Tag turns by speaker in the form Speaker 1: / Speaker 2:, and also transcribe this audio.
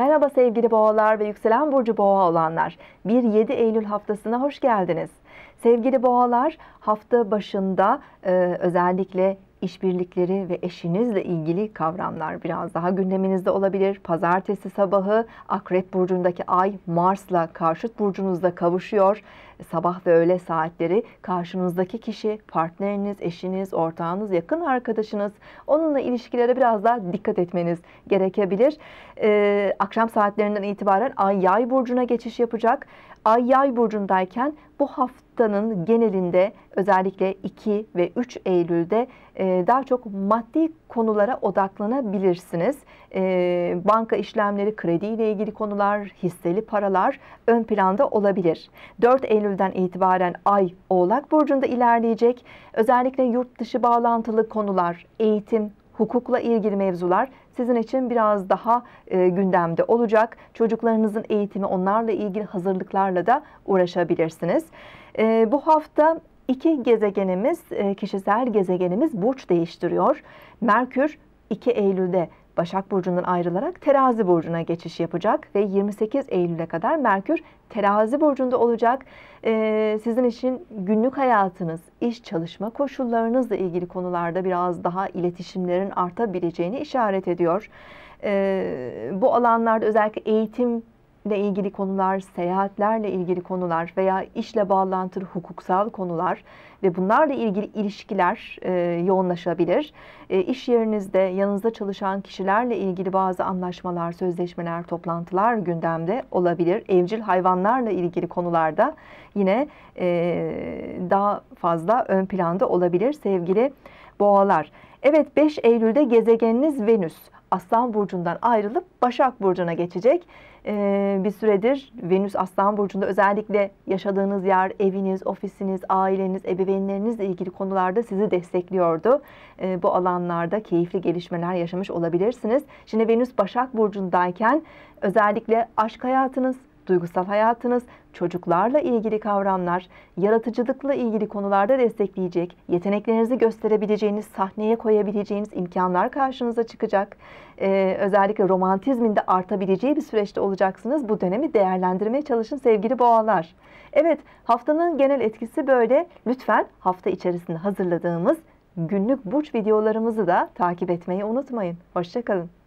Speaker 1: Merhaba sevgili boğalar ve yükselen burcu boğa olanlar. 1-7 Eylül haftasına hoş geldiniz. Sevgili boğalar hafta başında e, özellikle işbirlikleri ve eşinizle ilgili kavramlar biraz daha gündeminizde olabilir. Pazartesi sabahı Akrep burcundaki ay Mars'la karşıt burcunuzda kavuşuyor sabah ve öğle saatleri karşınızdaki kişi, partneriniz, eşiniz, ortağınız, yakın arkadaşınız onunla ilişkilere biraz daha dikkat etmeniz gerekebilir. Ee, akşam saatlerinden itibaren Ay Yay burcuna geçiş yapacak. Ay Yay burcundayken bu haftanın genelinde özellikle 2 ve 3 Eylül'de e, daha çok maddi konulara odaklanabilirsiniz. E, banka işlemleri, kredi ile ilgili konular, hisseli paralar ön planda olabilir. 4 Eylül Eylül'den itibaren Ay Oğlak Burcu'nda ilerleyecek. Özellikle yurt dışı bağlantılı konular, eğitim, hukukla ilgili mevzular sizin için biraz daha e, gündemde olacak. Çocuklarınızın eğitimi onlarla ilgili hazırlıklarla da uğraşabilirsiniz. E, bu hafta iki gezegenimiz, e, kişisel gezegenimiz burç değiştiriyor. Merkür 2 Eylül'de Başak Burcu'ndan ayrılarak Terazi Burcu'na geçiş yapacak ve 28 Eylül'e kadar Merkür Terazi Burcu'nda olacak. Ee, sizin için günlük hayatınız, iş çalışma koşullarınızla ilgili konularda biraz daha iletişimlerin artabileceğini işaret ediyor. Ee, bu alanlarda özellikle eğitim ilgili konular, seyahatlerle ilgili konular veya işle bağlantılı hukuksal konular ve bunlarla ilgili ilişkiler e, yoğunlaşabilir. E, iş yerinizde yanınızda çalışan kişilerle ilgili bazı anlaşmalar, sözleşmeler, toplantılar gündemde olabilir. Evcil hayvanlarla ilgili konularda yine e, daha fazla ön planda olabilir sevgili Boğalar. Evet 5 Eylül'de gezegeniniz Venüs Aslan Burcu'ndan ayrılıp Başak Burcu'na geçecek. Ee, bir süredir Venüs Aslan Burcu'nda özellikle yaşadığınız yer, eviniz, ofisiniz, aileniz, ebeveynlerinizle ilgili konularda sizi destekliyordu. Ee, bu alanlarda keyifli gelişmeler yaşamış olabilirsiniz. Şimdi Venüs Başak Burcu'ndayken özellikle aşk hayatınız, duygusal hayatınız, çocuklarla ilgili kavramlar, yaratıcılıkla ilgili konularda destekleyecek, yeteneklerinizi gösterebileceğiniz, sahneye koyabileceğiniz imkanlar karşınıza çıkacak. Ee, özellikle romantizmin de artabileceği bir süreçte olacaksınız. Bu dönemi değerlendirmeye çalışın sevgili boğalar. Evet haftanın genel etkisi böyle. Lütfen hafta içerisinde hazırladığımız günlük burç videolarımızı da takip etmeyi unutmayın. Hoşçakalın.